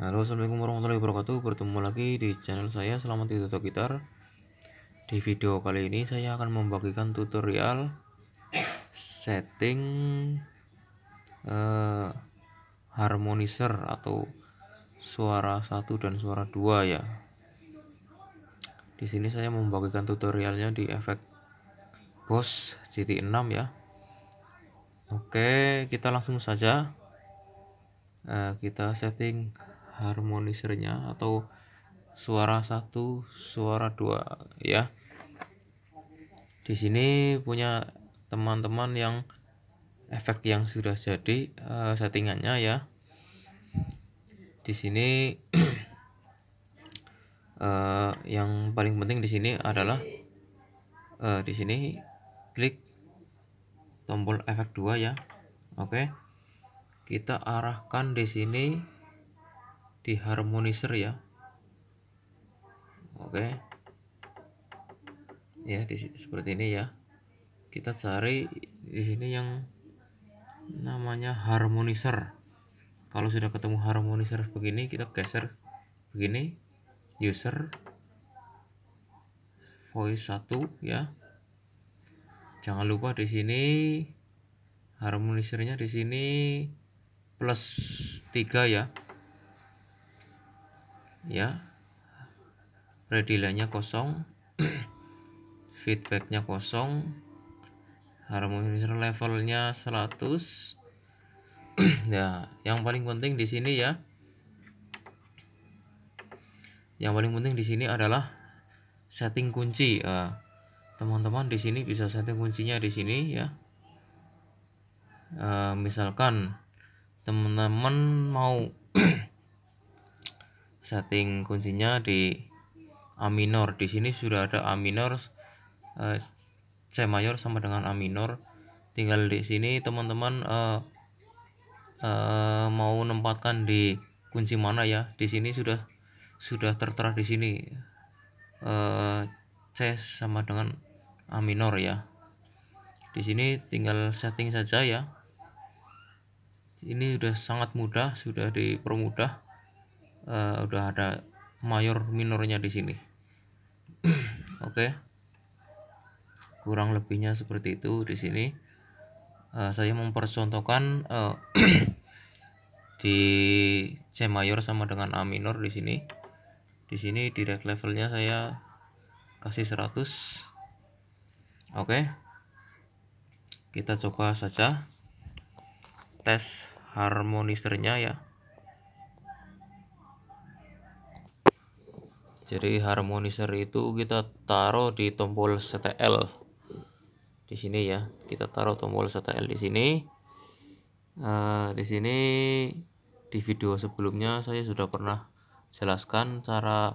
Halo assalamualaikum warahmatullahi wabarakatuh bertemu lagi di channel saya selamat di tutor gitar di video kali ini saya akan membagikan tutorial setting eh, harmonizer atau suara satu dan suara dua ya di sini saya membagikan tutorialnya di efek Boss GT6 ya Oke kita langsung saja eh, kita setting harmonisernya atau suara satu suara dua ya di sini punya teman-teman yang efek yang sudah jadi uh, settingannya ya di sini uh, yang paling penting di sini adalah uh, di sini klik tombol efek 2 ya oke okay. kita arahkan di sini di harmonizer ya oke ya di seperti ini ya kita cari di sini yang namanya harmonizer kalau sudah ketemu harmonizer begini kita geser begini user voice 1 ya jangan lupa di sini harmonisernya di sini plus 3 ya ya redelaynya kosong feedbacknya kosong harmonizer levelnya 100 ya yang paling penting di sini ya yang paling penting di sini adalah setting kunci ya, teman-teman uh, di sini bisa setting kuncinya di sini ya uh, misalkan teman-teman mau setting kuncinya di A minor di sini sudah ada A minor eh, C mayor sama dengan A minor tinggal di sini teman-teman uh, uh, mau menempatkan di kunci mana ya di sini sudah sudah tertera di sini uh, C sama dengan A minor ya di sini tinggal setting saja ya ini sudah sangat mudah sudah dipermudah uh, udah ada mayor minornya di sini oke okay. kurang lebihnya seperti itu di sini uh, saya mempercontohkan uh, di C mayor sama dengan A minor di sini di sini direct levelnya saya kasih 100 oke okay. kita coba saja tes harmonisernya ya jadi harmonizer itu kita taruh di tombol CTL di sini ya kita taruh tombol CTL di sini uh, di sini di video sebelumnya saya sudah pernah jelaskan cara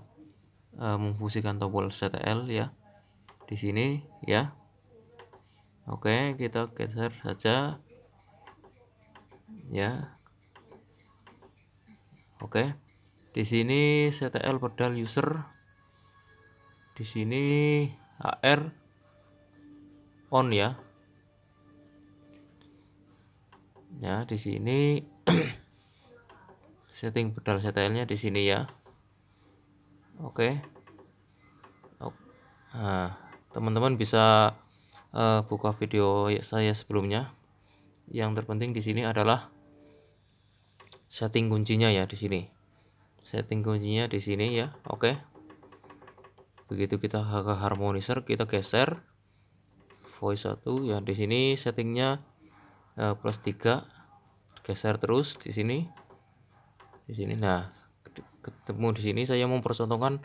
uh, memfungsikan tombol CTL ya di sini ya oke kita geser saja ya oke di sini CTL pedal user di sini AR on ya ya di sini setting pedal CTL-nya di sini ya oke nah teman-teman bisa uh, buka video saya sebelumnya yang terpenting di sini adalah setting kuncinya ya di sini setting kuncinya di sini ya oke begitu kita ke harmonizer kita geser voice 1 ya di sini settingnya uh, plus 3 geser terus di sini di sini nah ketemu di sini saya mempercontohkan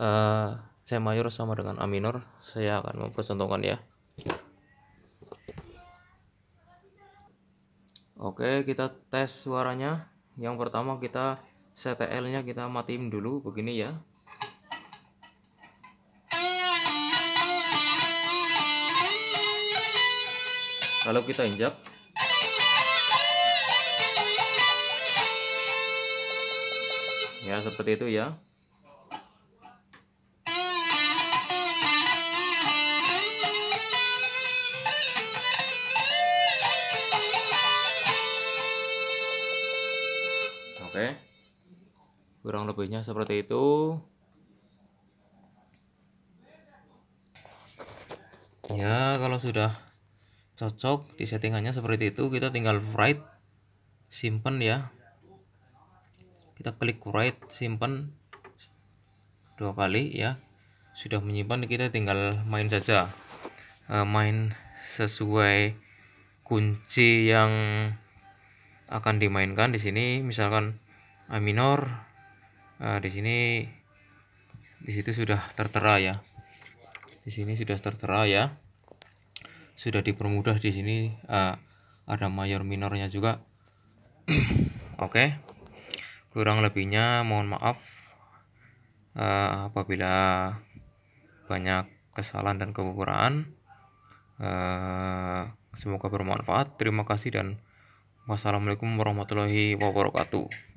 uh, eh, C mayor sama dengan A minor saya akan mempercontohkan ya Oke, kita tes suaranya. Yang pertama kita CTL nya kita matiin dulu begini ya lalu kita injak ya seperti itu ya kurang lebihnya seperti itu ya kalau sudah cocok di settingannya seperti itu kita tinggal write simpen ya kita klik write simpen dua kali ya sudah menyimpan kita tinggal main saja eh, main sesuai kunci yang akan dimainkan di sini misalkan A minor nah, di sini di situ sudah tertera ya di sini sudah tertera ya sudah dipermudah di sini uh, ada mayor minornya juga oke okay. kurang lebihnya mohon maaf uh, apabila banyak kesalahan dan kekurangan uh, ah, semoga bermanfaat terima kasih dan wassalamualaikum warahmatullahi wabarakatuh